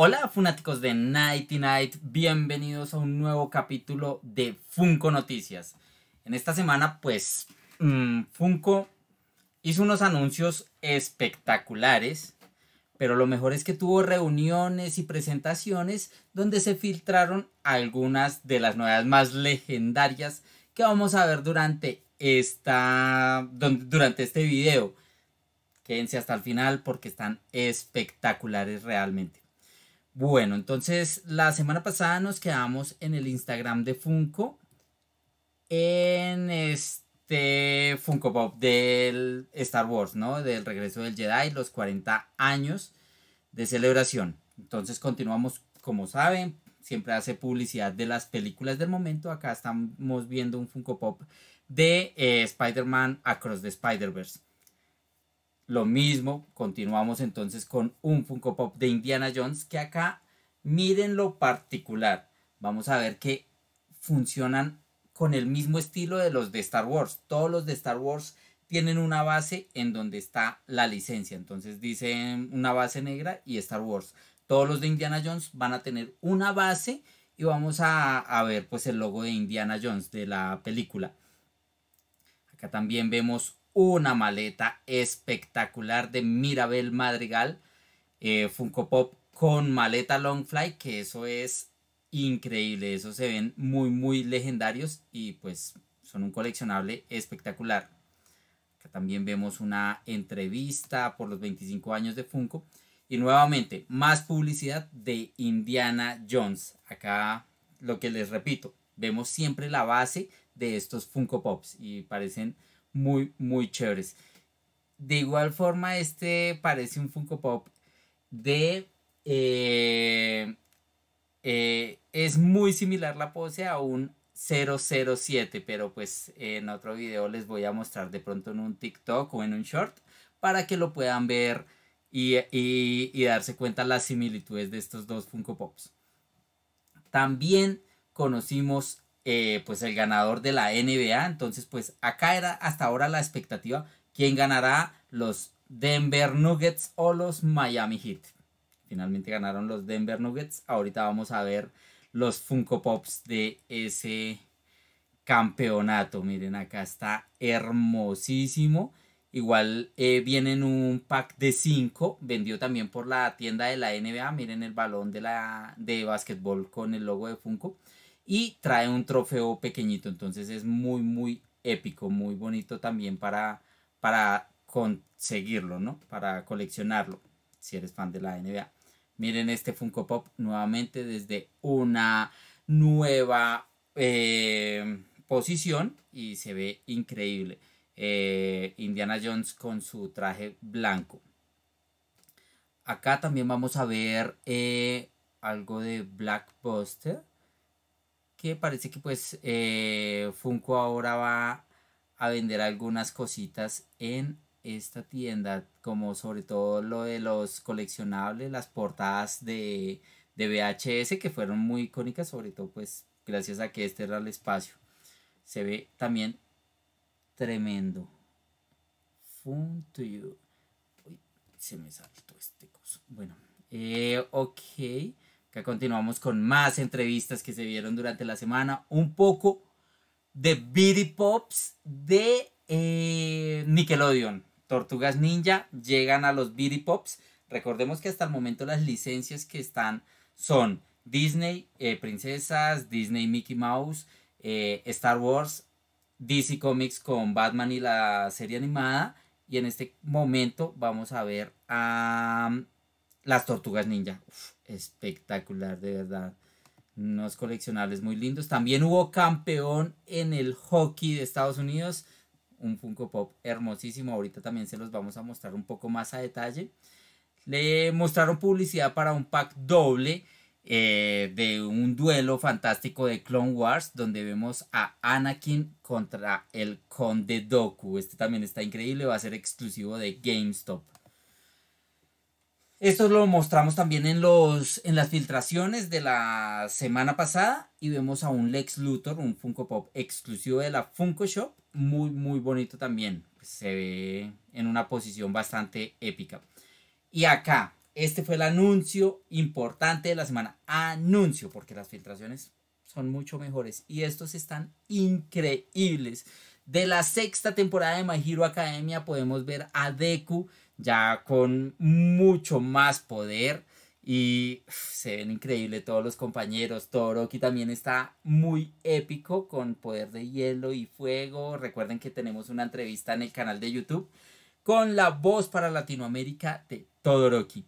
Hola fanáticos de Nighty Night, bienvenidos a un nuevo capítulo de Funko Noticias. En esta semana pues mm, Funko hizo unos anuncios espectaculares, pero lo mejor es que tuvo reuniones y presentaciones donde se filtraron algunas de las novedades más legendarias que vamos a ver durante, esta, durante este video. Quédense hasta el final porque están espectaculares realmente. Bueno, entonces la semana pasada nos quedamos en el Instagram de Funko. En este Funko Pop del Star Wars, ¿no? Del regreso del Jedi, los 40 años de celebración. Entonces continuamos, como saben, siempre hace publicidad de las películas del momento. Acá estamos viendo un Funko Pop de eh, Spider-Man Across the Spider-Verse. Lo mismo, continuamos entonces con un Funko Pop de Indiana Jones, que acá miren lo particular. Vamos a ver que funcionan con el mismo estilo de los de Star Wars. Todos los de Star Wars tienen una base en donde está la licencia. Entonces dicen una base negra y Star Wars. Todos los de Indiana Jones van a tener una base y vamos a, ver pues el logo de Indiana Jones de la película. Acá también vemos una maleta espectacular de Mirabel Madrigal, eh, Funko Pop con maleta Longfly, que eso es increíble, eso se ven muy, muy legendarios y pues son un coleccionable espectacular. Acá también vemos una entrevista por los 25 años de Funko. Y nuevamente, más publicidad de Indiana Jones. Acá lo que les repito, vemos siempre la base de estos Funko Pops y parecen muy, muy chéveres. De igual forma, este parece un Funko Pop de... Eh, eh, es muy similar la pose a un 007, pero pues en otro video les voy a mostrar de pronto en un TikTok o en un short para que lo puedan ver y, darse cuenta las similitudes de estos dos Funko Pops. También conocimos eh, pues el ganador de la NBA. Entonces, pues acá era hasta ahora la expectativa. ¿Quién ganará los Denver Nuggets o los Miami Heat? Finalmente ganaron los Denver Nuggets. Ahorita vamos a ver los Funko Pops de ese campeonato. Miren, acá está hermosísimo. Igual eh, vienen un pack de 5, vendido también por la tienda de la NBA. Miren el balón de, la, de básquetbol con el logo de Funko y trae un trofeo pequeñito. Entonces es muy, muy épico, muy bonito también para, para conseguirlo, ¿no? Para coleccionarlo, si eres fan de la NBA. Miren este Funko Pop nuevamente desde una nueva eh, posición y se ve increíble. Eh, Indiana Jones con su traje blanco. Acá también vamos a ver eh, algo de Black Blackbuster que parece que pues eh, Funko ahora va a vender algunas cositas en esta tienda, como sobre todo lo de los coleccionables, las portadas de, VHS que fueron muy icónicas, sobre todo pues gracias a que este era el espacio. Se ve también tremendo. Fun Uy, se me saltó este coso. Bueno, eh, ok. Que continuamos con más entrevistas que se vieron durante la semana. Un poco de Biddy Pops de eh, Nickelodeon. Tortugas Ninja llegan a los Biddy Pops. Recordemos que hasta el momento las licencias que están son Disney, eh, Princesas, Disney Mickey Mouse, eh, Star Wars, DC Comics con Batman y la serie animada. Y en este momento vamos a ver a las tortugas ninja. espectacular, de verdad. Unos coleccionables muy lindos. También hubo campeón en el hockey de Estados Unidos. Un Funko Pop hermosísimo. Ahorita también se los vamos a mostrar un poco más a detalle. Le mostraron publicidad para un pack doble eh, de un duelo fantástico de Clone Wars, donde vemos a Anakin contra el Conde Doku. Este también está increíble, va a ser exclusivo de GameStop. Esto lo mostramos también en, los, en las filtraciones de la semana pasada y vemos a un Lex Luthor, un Funko Pop exclusivo de la Funko Shop, muy muy bonito también, pues, se ve en una posición bastante épica. Y acá, este fue el anuncio importante de la semana, anuncio, porque las filtraciones son mucho mejores y estos están increíbles. De la sexta temporada de My Hero Academia podemos ver a Deku ya con mucho más poder y se ven increíbles todos los compañeros. Todoroki también está muy épico con poder de hielo y fuego. Recuerden que tenemos una entrevista en el canal de YouTube con la voz para Latinoamérica de Todoroki.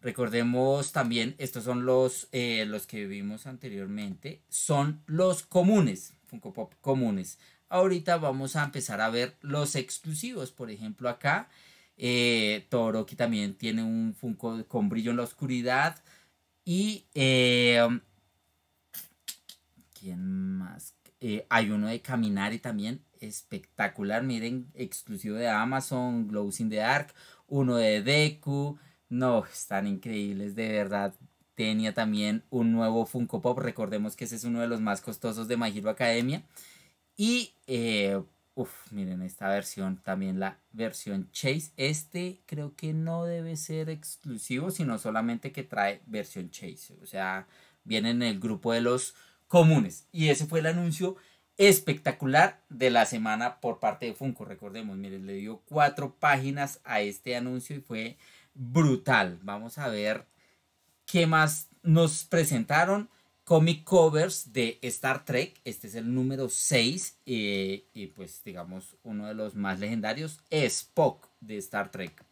Recordemos también, estos son los, eh, los que vimos anteriormente, son los comunes, Funko Pop comunes. Ahorita vamos a empezar a ver los exclusivos, por ejemplo acá eh, Toroki también tiene un Funko con brillo en la oscuridad. Y. Eh, um, ¿Quién más? Eh, hay uno de Caminari también, espectacular. Miren, exclusivo de Amazon, Glows in the Dark. Uno de Deku. No, están increíbles, de verdad. Tenía también un nuevo Funko Pop. Recordemos que ese es uno de los más costosos de My Hero Academia. Y Uf, miren esta versión, también la versión Chase. Este creo que no debe ser exclusivo, sino solamente que trae versión Chase. O sea, viene en el grupo de los comunes. Y ese fue el anuncio espectacular de la semana por parte de Funko. Recordemos, miren, le dio cuatro páginas a este anuncio y fue brutal. Vamos a ver qué más nos presentaron comic covers de Star Trek. Este es el número 6 eh, y pues digamos uno de los más legendarios, Spock de Star Trek.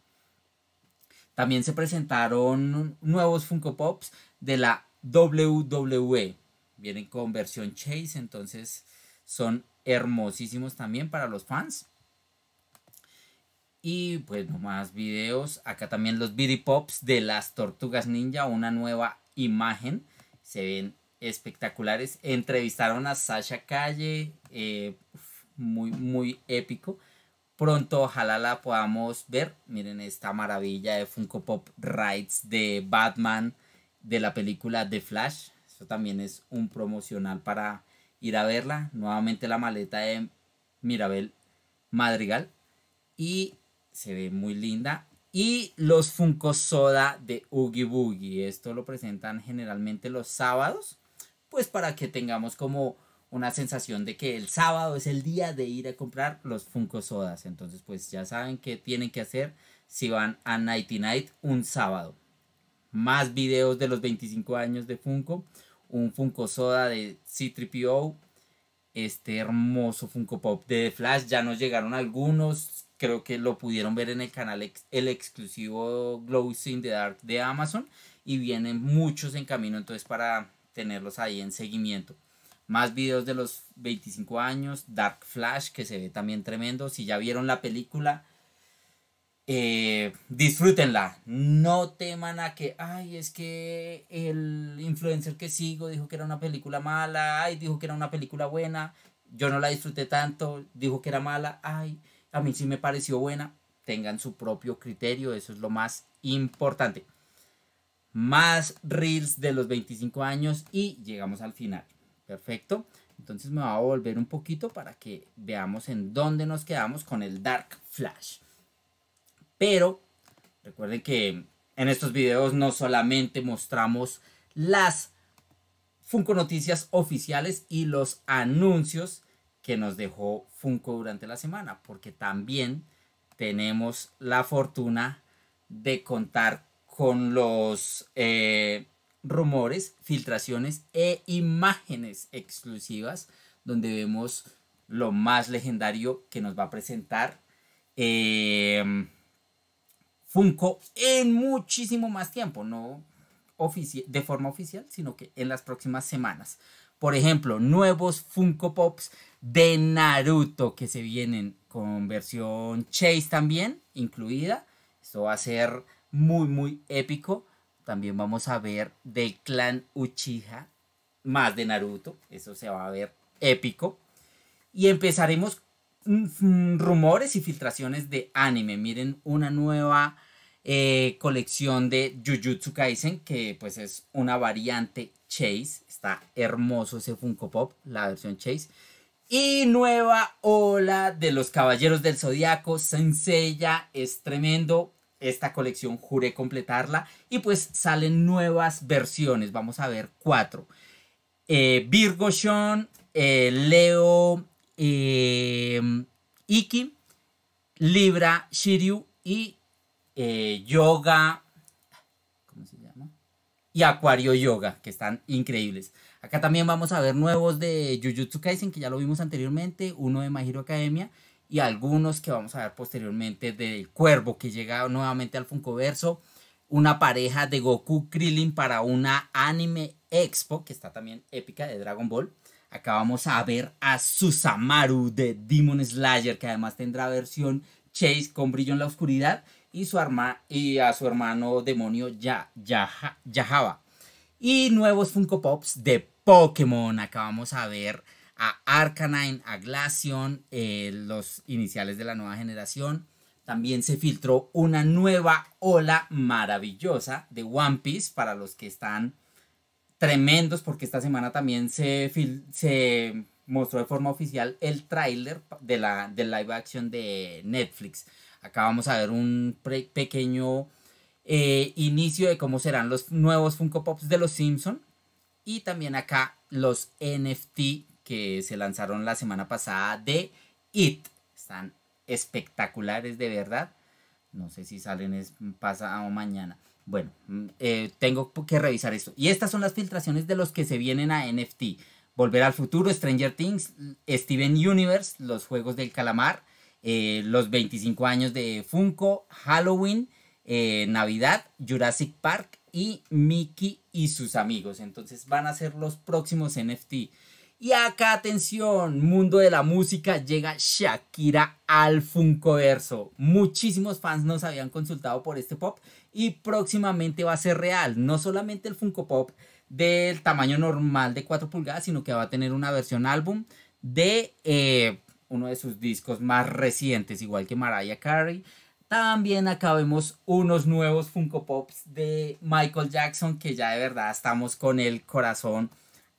También se presentaron nuevos Funko Pops de la WWE. Vienen con versión Chase, entonces son hermosísimos también para los fans. Y pues más videos. Acá también los Biddy Pops de las Tortugas Ninja, una nueva imagen. Se ven espectaculares. Entrevistaron a Sasha Calle, eh, muy, muy épico. Pronto ojalá la podamos ver. Miren esta maravilla de Funko Pop Rides de Batman de la película The Flash. Eso también es un promocional para ir a verla. Nuevamente la maleta de Mirabel Madrigal. Y se ve muy linda. Y los Funko Soda de Oogie Boogie. Esto lo presentan generalmente los sábados pues para que tengamos como una sensación de que el sábado es el día de ir a comprar los Funko Sodas. Entonces, pues ya saben qué tienen que hacer si van a Nighty Night un sábado. Más videos de los 25 años de Funko, un Funko Soda de C3PO, este hermoso Funko Pop de Flash. Ya nos llegaron algunos, creo que lo pudieron ver en el canal el exclusivo Glow in the Dark de Amazon y vienen muchos en camino entonces para tenerlos ahí en seguimiento. Más videos de los 25 años, Dark Flash, que se ve también tremendo. Si ya vieron la película, eh, disfrútenla. No teman a que, ay, es que el influencer que sigo dijo que era una película mala, ay, dijo que era una película buena, yo no la disfruté tanto, dijo que era mala, ay, a mí sí me pareció buena. Tengan su propio criterio, eso es lo más importante más reels de los 25 años y llegamos al final. Perfecto. Entonces me va a volver un poquito para que veamos en dónde nos quedamos con el Dark Flash. Pero recuerden que en estos videos no solamente mostramos las Funko Noticias oficiales y los anuncios que nos dejó Funko durante la semana, porque también tenemos la fortuna de contar con los eh, rumores, filtraciones e imágenes exclusivas donde vemos lo más legendario que nos va a presentar em, Funko en muchísimo más tiempo, no de forma oficial, sino que en las próximas semanas. Por ejemplo, nuevos Funko Pops de Naruto que se vienen con versión Chase también incluida. Esto va a ser muy, muy épico. También vamos a ver del clan Uchiha, más de Naruto. Eso se va a ver épico. Y empezaremos mm, mm, rumores y filtraciones de anime. Miren una nueva eh, colección de Jujutsu Kaisen, que pues es una variante Chase. Está hermoso ese Funko Pop, la versión Chase. Y nueva ola de los Caballeros del Zodiaco. Senseiya es tremendo esta colección juré completarla y pues salen nuevas versiones, vamos a ver cuatro. Eh, Virgo Sean, eh, Leo em, Iki, Libra Shiryu y eh, Yoga, Y Acuario Yoga, que están increíbles. Acá también vamos a ver nuevos de Jujutsu Kaisen, que ya lo vimos anteriormente, uno de My Academia y algunos que vamos a ver posteriormente del Cuervo que llega nuevamente al Funkoverso, una pareja de Goku Krillin para una anime expo que está también épica de Dragon Ball. Acá vamos a ver a Susamaru de Demon Slayer que además tendrá versión Chase con brillo en la oscuridad y, su arma, y a su hermano demonio ya, Yahaba. Y nuevos Funko Pops de Pokémon. Acá vamos a ver a Arcanine, a Glaceon, eh, los iniciales de la nueva generación. También se filtró una nueva ola maravillosa de One Piece para los que están tremendos, porque esta semana también se, se mostró de forma oficial el tráiler de la del live action de Netflix. Acá vamos a ver un pequeño eh, inicio de cómo serán los nuevos Funko Pops de los Simpson y también acá los NFT que se lanzaron la semana pasada de It. Están espectaculares de verdad. No sé si salen es pasado mañana. Bueno, mm, eh, tengo que revisar esto. Y estas son las filtraciones de los que se vienen a NFT. Volver al futuro, Stranger Things, Steven Universe, los Juegos del Calamar, eh, los 25 años de Funko, Halloween, eh, Navidad, Jurassic Park y Mickey y sus amigos. Entonces van a ser los próximos NFT. Y acá, atención, mundo de la música, llega Shakira al Verso. Muchísimos fans nos habían consultado por este pop y próximamente va a ser real. No solamente el Funko Pop del tamaño normal de 4 pulgadas, sino que va a tener una versión álbum de eh, uno de sus discos más recientes, igual que Mariah Carey. También acá vemos unos nuevos Funko Pops de Michael Jackson que ya de verdad estamos con el corazón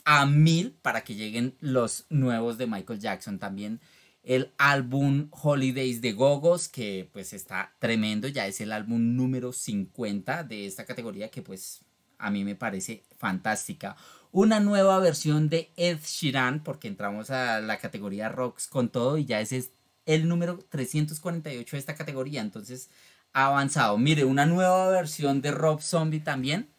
a mil para que lleguen los nuevos de Michael Jackson también. El álbum Holidays de Gogos, que pues está tremendo, ya es el álbum número 50 de esta categoría que pues a mí me parece fantástica. Una nueva versión de Ed Sheeran, porque entramos a la categoría Rocks con todo y ya ese es el número 348 de esta categoría, entonces ha avanzado. Mire, una nueva versión de Rob Zombie también,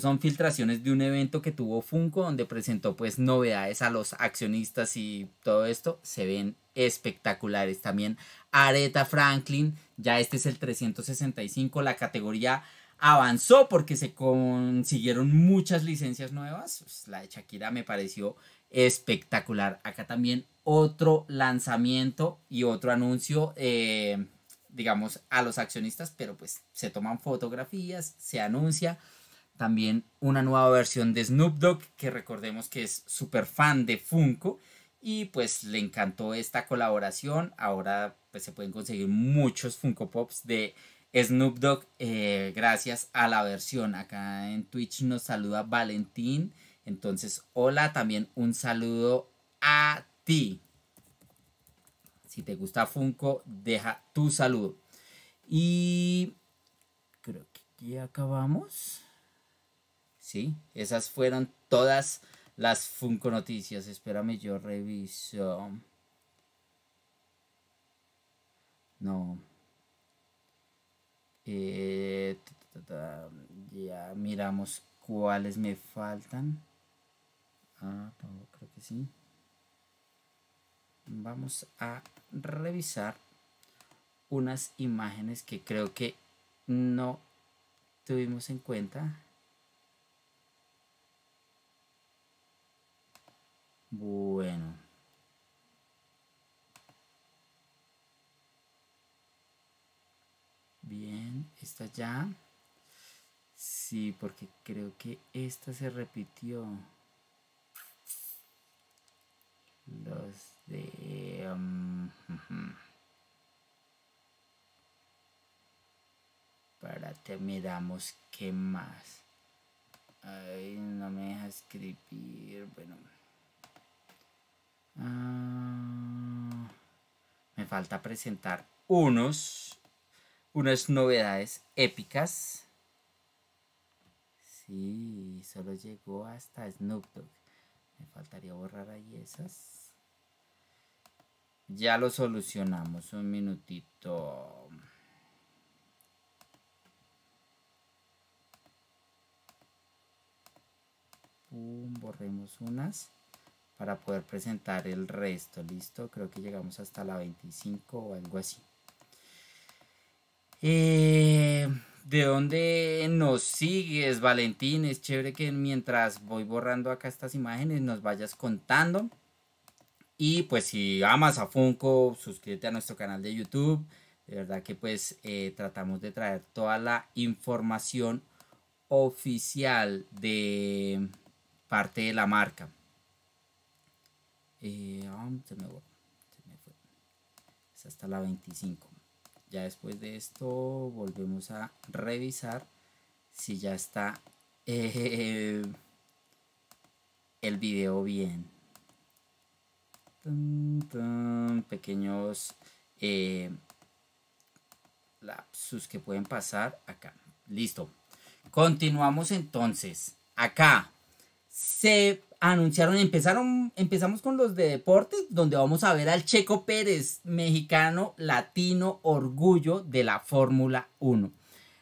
son filtraciones de un evento que tuvo Funko donde presentó pues novedades a los accionistas y todo esto. Se ven espectaculares. También Areta Franklin, ya este es el 365, la categoría avanzó porque se consiguieron muchas licencias nuevas. Pues, la de Shakira me pareció espectacular. Acá también otro lanzamiento y otro anuncio, eh, digamos, a los accionistas, pero pues se toman fotografías, se anuncia también una nueva versión de Snoop Dogg, que recordemos que es súper fan de Funko y pues le encantó esta colaboración. Ahora pues se pueden conseguir muchos Funko Pops de Snoop Dogg eh, gracias a la versión. Acá en Twitch nos saluda Valentín. Entonces, hola, también un saludo a ti. Si te gusta Funko, deja tu saludo. Y creo que aquí acabamos. ¿sí? Esas fueron todas las Funko Noticias. Espérame, yo reviso. No. Eh, ya miramos cuáles me faltan. Ah, creo que sí. Vamos a revisar unas imágenes que creo que no tuvimos en cuenta. Bueno. Bien, está ya. Sí, porque creo que esta se repitió. Los de... Um, para terminar, qué más. Ay, no me deja escribir. Bueno. Ah, me falta presentar unos, unas novedades épicas. Sí, solo llegó hasta Snoop Dogg. Me faltaría borrar ahí esas. Ya lo solucionamos. Un minutito. borremos unas para poder presentar el resto, ¿listo? Creo que llegamos hasta la 25 o algo así. Eh, ¿De dónde nos sigues, Valentín? Es chévere que mientras voy borrando acá estas imágenes nos vayas contando. Y pues si amas a Funko, suscríbete a nuestro canal de YouTube. De verdad que pues eh, tratamos de traer toda la información oficial de parte de la marca. Eh, ah, hasta la 25. Ya después de esto volvemos a revisar si ya está eh, el video bien. pequeños eh, lapsus que pueden pasar acá. Listo. Continuamos entonces. Acá se anunciaron, empezaron, empezamos con los de deportes, donde vamos a ver al Checo Pérez, mexicano, latino, orgullo de la Fórmula 1.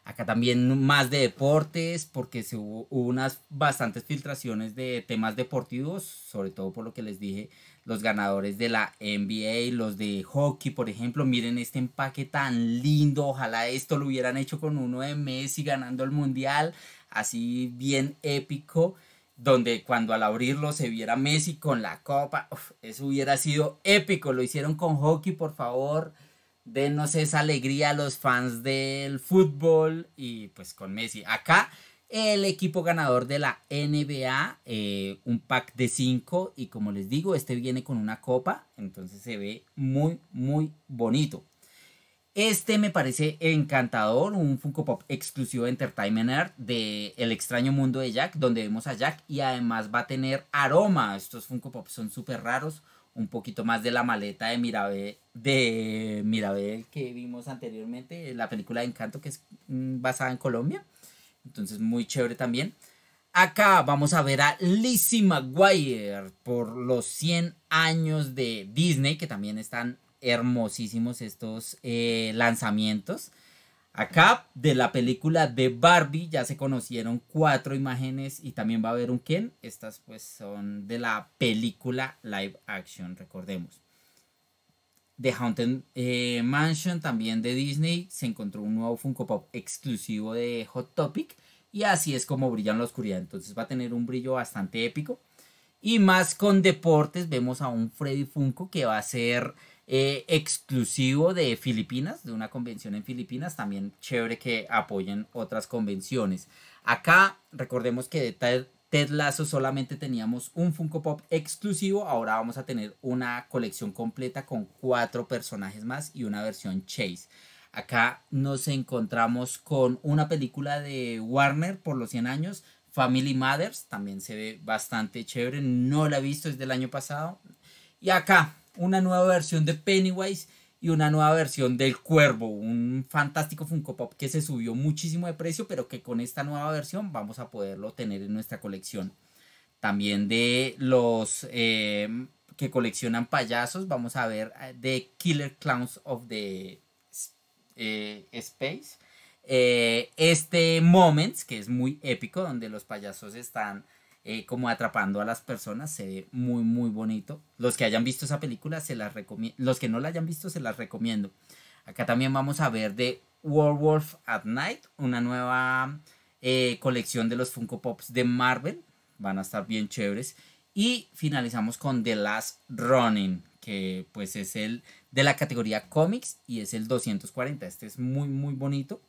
Acá también más de deportes, porque se hubo, unas bastantes filtraciones de temas deportivos, sobre todo por lo que les dije, los ganadores de la NBA, los de hockey, por ejemplo. Miren este empaque tan lindo, ojalá esto lo hubieran hecho con uno de Messi ganando el Mundial, así bien épico donde cuando al abrirlo se viera Messi con la copa, eso hubiera sido épico, lo hicieron con hockey, por favor, denos esa alegría a los fans del fútbol y pues con Messi. Acá el equipo ganador de la NBA, eh, un pack de 5 y como les digo, este viene con una copa, entonces se ve muy, muy bonito. Este me parece encantador, un Funko Pop exclusivo de Entertainment Art de El extraño mundo de Jack, donde vemos a Jack y además va a tener aroma. Estos Funko Pop son súper raros, un poquito más de la maleta de Mirabel, de Mirabel que vimos anteriormente, la película de Encanto que es mm, basada en Colombia. Entonces muy chévere también. Acá vamos a ver a Lizzie McGuire por los 100 años de Disney, que también están hermosísimos estos eh, lanzamientos. Acá de la película de Barbie ya se conocieron cuatro imágenes y también va a haber un Ken. Estas pues son de la película live action, recordemos. The Haunted eh, Mansion también de Disney se encontró un nuevo Funko Pop exclusivo de Hot Topic y así es como brilla en la oscuridad. Entonces va a tener un brillo bastante épico. Y más con deportes vemos a un Freddy Funko que va a ser... Eh, exclusivo de Filipinas, de una convención en Filipinas. También chévere que apoyen otras convenciones. Acá recordemos que de Ted, Ted Lasso solamente teníamos un Funko Pop exclusivo. Ahora vamos a tener una colección completa con cuatro personajes más y una versión Chase. Acá nos encontramos con una película de Warner por los 100 años, Family Matters, también se ve bastante chévere, no la he visto, es del año pasado. Y acá una nueva versión de Pennywise y una nueva versión del Cuervo, un fantástico Funko Pop que se subió muchísimo de precio, pero que con esta nueva versión vamos a poderlo tener en nuestra colección. También de los eh, que coleccionan payasos, vamos a ver eh, de Killer Clowns of the eh, Space. este Moments, que es muy épico, donde los payasos están eh, como atrapando a las personas, se ve muy, muy bonito. Los que hayan visto esa película, se las recomiendo. Los que no la hayan visto, se las recomiendo. Acá también vamos a ver de Werewolf at Night, una nueva eh, colección de los Funko Pops de Marvel. Van a estar bien chéveres. Y finalizamos con The Last Running, que pues es el de la categoría cómics y es el 240. Este es muy, muy bonito.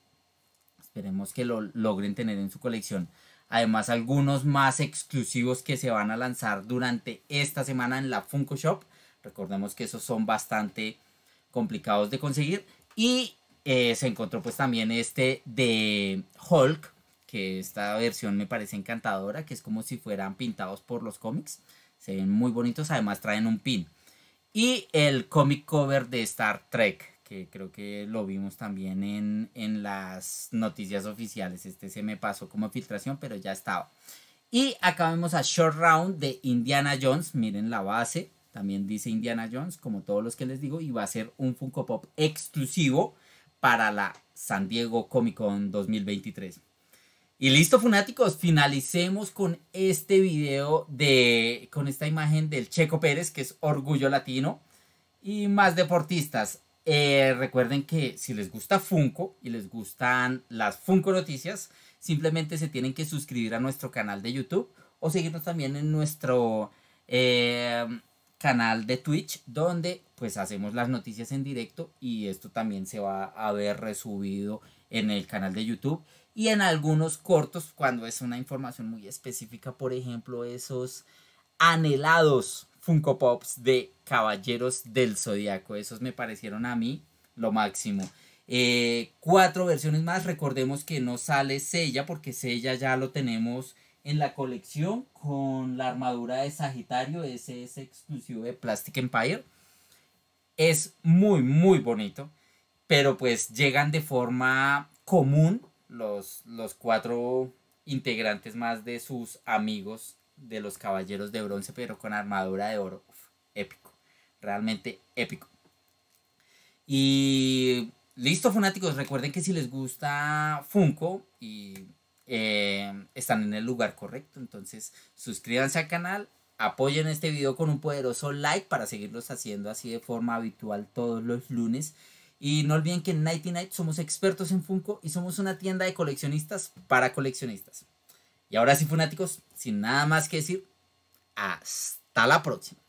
Esperemos que lo logren tener en su colección. Además, algunos más exclusivos que se van a lanzar durante esta semana en la Funko Shop. Recordemos que esos son bastante complicados de conseguir. Y eh, se encontró pues también este de Hulk, que esta versión me parece encantadora, que es como si fueran pintados por los cómics. Se ven muy bonitos, además traen un pin. Y el cómic cover de Star Trek, que creo que lo vimos también en, las noticias oficiales. Este se me pasó como filtración, pero ya estaba. Y acá a Short Round de Indiana Jones. Miren la base. También dice Indiana Jones, como todos los que les digo. Y va a ser un Funko Pop exclusivo para la San Diego Comic Con 2023. Y listo, fanáticos, finalicemos con este video de, con esta imagen del Checo Pérez, que es Orgullo Latino, y más deportistas. Eh, recuerden que si les gusta Funko y les gustan las Funko Noticias, simplemente se tienen que suscribir a nuestro canal de YouTube o seguirnos también en nuestro eh, canal de Twitch, donde pues hacemos las noticias en directo y esto también se va a ver resubido en el canal de YouTube y en algunos cortos cuando es una información muy específica, por ejemplo, esos anhelados Funko Pops de Caballeros del Zodiaco. Esos me parecieron a mí lo máximo. Eh, cuatro versiones más. Recordemos que no sale Sella porque Sella ya lo tenemos en la colección con la armadura de Sagitario. Ese es exclusivo de Plastic Empire. Es muy, muy bonito. Pero pues llegan de forma común los, los cuatro integrantes más de sus amigos de los caballeros de bronce, pero con armadura de oro. épico, realmente épico. Y listo, fanáticos. Recuerden que si les gusta Funko y eh, están en el lugar correcto, entonces suscríbanse al canal. Apoyen este video con un poderoso like para seguirlos haciendo así de forma habitual todos los lunes. Y no olviden que en Nighty Night somos expertos en Funko y somos una tienda de coleccionistas para coleccionistas. Y ahora sí, fanáticos, sin nada más que decir, hasta la próxima.